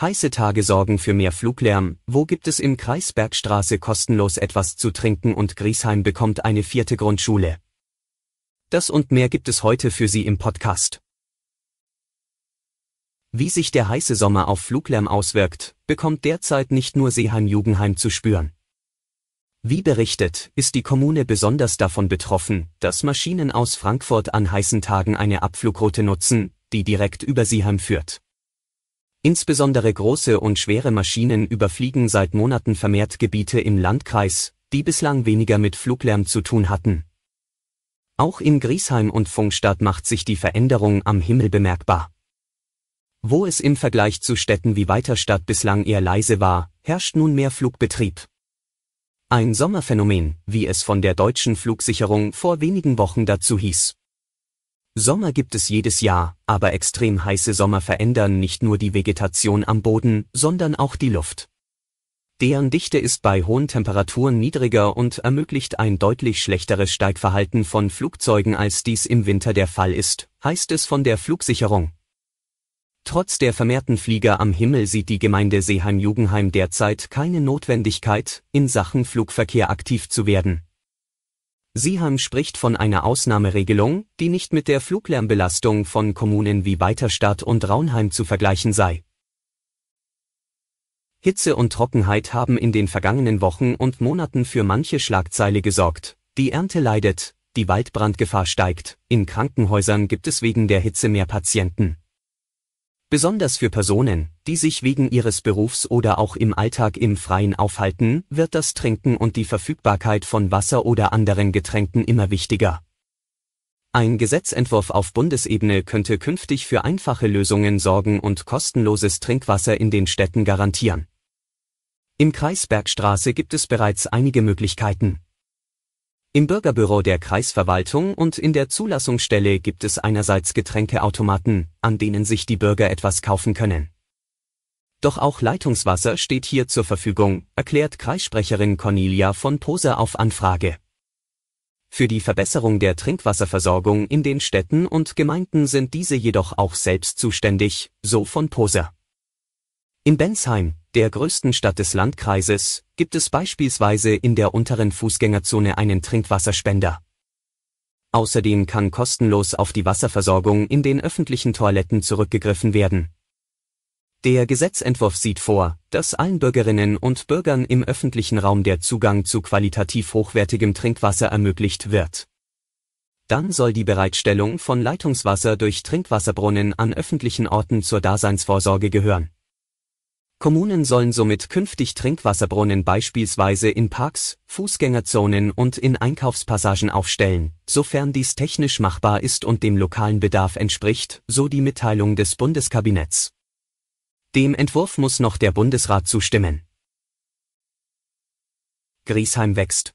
Heiße Tage sorgen für mehr Fluglärm, wo gibt es im Kreis Bergstraße kostenlos etwas zu trinken und Griesheim bekommt eine vierte Grundschule. Das und mehr gibt es heute für Sie im Podcast. Wie sich der heiße Sommer auf Fluglärm auswirkt, bekommt derzeit nicht nur Seeheim-Jugendheim zu spüren. Wie berichtet, ist die Kommune besonders davon betroffen, dass Maschinen aus Frankfurt an heißen Tagen eine Abflugroute nutzen, die direkt über Seeheim führt. Insbesondere große und schwere Maschinen überfliegen seit Monaten vermehrt Gebiete im Landkreis, die bislang weniger mit Fluglärm zu tun hatten. Auch in Griesheim und Funkstadt macht sich die Veränderung am Himmel bemerkbar. Wo es im Vergleich zu Städten wie Weiterstadt bislang eher leise war, herrscht nun mehr Flugbetrieb. Ein Sommerphänomen, wie es von der deutschen Flugsicherung vor wenigen Wochen dazu hieß. Sommer gibt es jedes Jahr, aber extrem heiße Sommer verändern nicht nur die Vegetation am Boden, sondern auch die Luft. Deren Dichte ist bei hohen Temperaturen niedriger und ermöglicht ein deutlich schlechteres Steigverhalten von Flugzeugen als dies im Winter der Fall ist, heißt es von der Flugsicherung. Trotz der vermehrten Flieger am Himmel sieht die Gemeinde Seeheim-Jugenheim derzeit keine Notwendigkeit, in Sachen Flugverkehr aktiv zu werden. Siham spricht von einer Ausnahmeregelung, die nicht mit der Fluglärmbelastung von Kommunen wie Weiterstadt und Raunheim zu vergleichen sei. Hitze und Trockenheit haben in den vergangenen Wochen und Monaten für manche Schlagzeile gesorgt. Die Ernte leidet, die Waldbrandgefahr steigt, in Krankenhäusern gibt es wegen der Hitze mehr Patienten. Besonders für Personen, die sich wegen ihres Berufs oder auch im Alltag im Freien aufhalten, wird das Trinken und die Verfügbarkeit von Wasser oder anderen Getränken immer wichtiger. Ein Gesetzentwurf auf Bundesebene könnte künftig für einfache Lösungen sorgen und kostenloses Trinkwasser in den Städten garantieren. Im Kreis Bergstraße gibt es bereits einige Möglichkeiten. Im Bürgerbüro der Kreisverwaltung und in der Zulassungsstelle gibt es einerseits Getränkeautomaten, an denen sich die Bürger etwas kaufen können. Doch auch Leitungswasser steht hier zur Verfügung, erklärt Kreissprecherin Cornelia von Poser auf Anfrage. Für die Verbesserung der Trinkwasserversorgung in den Städten und Gemeinden sind diese jedoch auch selbst zuständig, so von Poser. In Bensheim, der größten Stadt des Landkreises, gibt es beispielsweise in der unteren Fußgängerzone einen Trinkwasserspender. Außerdem kann kostenlos auf die Wasserversorgung in den öffentlichen Toiletten zurückgegriffen werden. Der Gesetzentwurf sieht vor, dass allen Bürgerinnen und Bürgern im öffentlichen Raum der Zugang zu qualitativ hochwertigem Trinkwasser ermöglicht wird. Dann soll die Bereitstellung von Leitungswasser durch Trinkwasserbrunnen an öffentlichen Orten zur Daseinsvorsorge gehören. Kommunen sollen somit künftig Trinkwasserbrunnen beispielsweise in Parks, Fußgängerzonen und in Einkaufspassagen aufstellen, sofern dies technisch machbar ist und dem lokalen Bedarf entspricht, so die Mitteilung des Bundeskabinetts. Dem Entwurf muss noch der Bundesrat zustimmen. Griesheim wächst.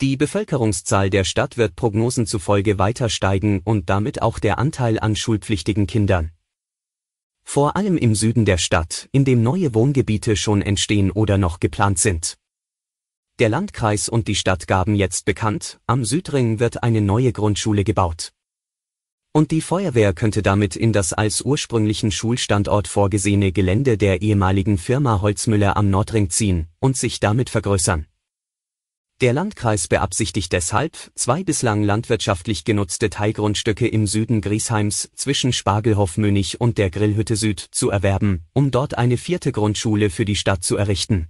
Die Bevölkerungszahl der Stadt wird Prognosen zufolge weiter steigen und damit auch der Anteil an schulpflichtigen Kindern vor allem im Süden der Stadt, in dem neue Wohngebiete schon entstehen oder noch geplant sind. Der Landkreis und die Stadt gaben jetzt bekannt, am Südring wird eine neue Grundschule gebaut. Und die Feuerwehr könnte damit in das als ursprünglichen Schulstandort vorgesehene Gelände der ehemaligen Firma Holzmüller am Nordring ziehen und sich damit vergrößern. Der Landkreis beabsichtigt deshalb, zwei bislang landwirtschaftlich genutzte Teilgrundstücke im Süden Griesheims zwischen Spargelhof mönig und der Grillhütte Süd zu erwerben, um dort eine vierte Grundschule für die Stadt zu errichten.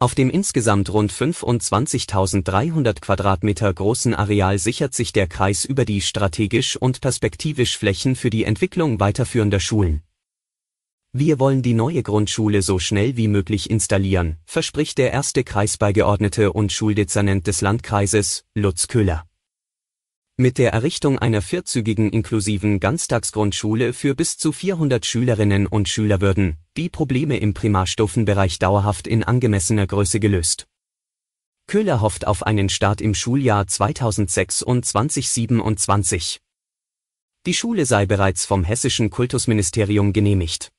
Auf dem insgesamt rund 25.300 Quadratmeter großen Areal sichert sich der Kreis über die strategisch und perspektivisch Flächen für die Entwicklung weiterführender Schulen wir wollen die neue Grundschule so schnell wie möglich installieren, verspricht der erste Kreisbeigeordnete und Schuldezernent des Landkreises, Lutz Köhler. Mit der Errichtung einer vierzügigen inklusiven Ganztagsgrundschule für bis zu 400 Schülerinnen und Schüler würden die Probleme im Primarstufenbereich dauerhaft in angemessener Größe gelöst. Köhler hofft auf einen Start im Schuljahr 2026-27. Die Schule sei bereits vom hessischen Kultusministerium genehmigt.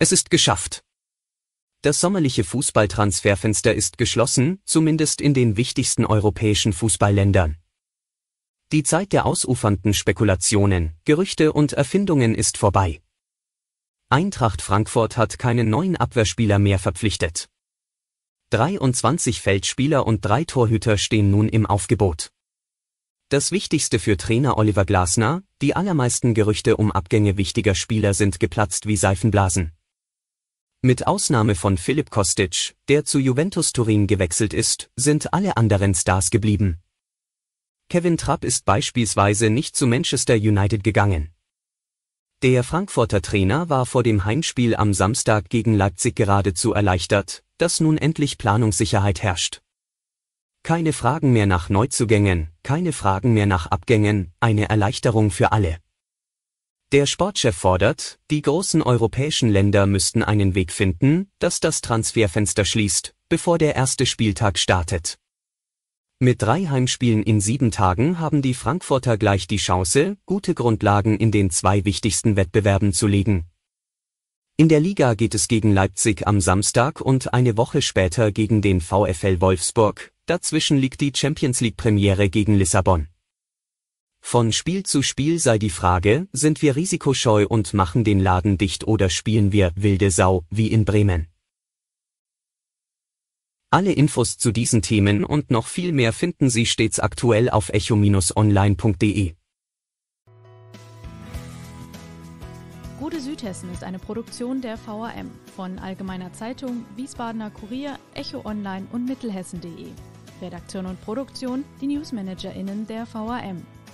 Es ist geschafft. Das sommerliche Fußballtransferfenster ist geschlossen, zumindest in den wichtigsten europäischen Fußballländern. Die Zeit der ausufernden Spekulationen, Gerüchte und Erfindungen ist vorbei. Eintracht Frankfurt hat keinen neuen Abwehrspieler mehr verpflichtet. 23 Feldspieler und drei Torhüter stehen nun im Aufgebot. Das Wichtigste für Trainer Oliver Glasner, die allermeisten Gerüchte um Abgänge wichtiger Spieler sind geplatzt wie Seifenblasen. Mit Ausnahme von Philipp Kostic, der zu Juventus Turin gewechselt ist, sind alle anderen Stars geblieben. Kevin Trapp ist beispielsweise nicht zu Manchester United gegangen. Der Frankfurter Trainer war vor dem Heimspiel am Samstag gegen Leipzig geradezu erleichtert, dass nun endlich Planungssicherheit herrscht. Keine Fragen mehr nach Neuzugängen, keine Fragen mehr nach Abgängen, eine Erleichterung für alle. Der Sportchef fordert, die großen europäischen Länder müssten einen Weg finden, dass das Transferfenster schließt, bevor der erste Spieltag startet. Mit drei Heimspielen in sieben Tagen haben die Frankfurter gleich die Chance, gute Grundlagen in den zwei wichtigsten Wettbewerben zu legen. In der Liga geht es gegen Leipzig am Samstag und eine Woche später gegen den VfL Wolfsburg, dazwischen liegt die Champions League Premiere gegen Lissabon. Von Spiel zu Spiel sei die Frage, sind wir risikoscheu und machen den Laden dicht oder spielen wir wilde Sau, wie in Bremen. Alle Infos zu diesen Themen und noch viel mehr finden Sie stets aktuell auf echo-online.de. Gute Südhessen ist eine Produktion der VRM von Allgemeiner Zeitung, Wiesbadener Kurier, Echo Online und Mittelhessen.de. Redaktion und Produktion, die Newsmanagerinnen der VRM.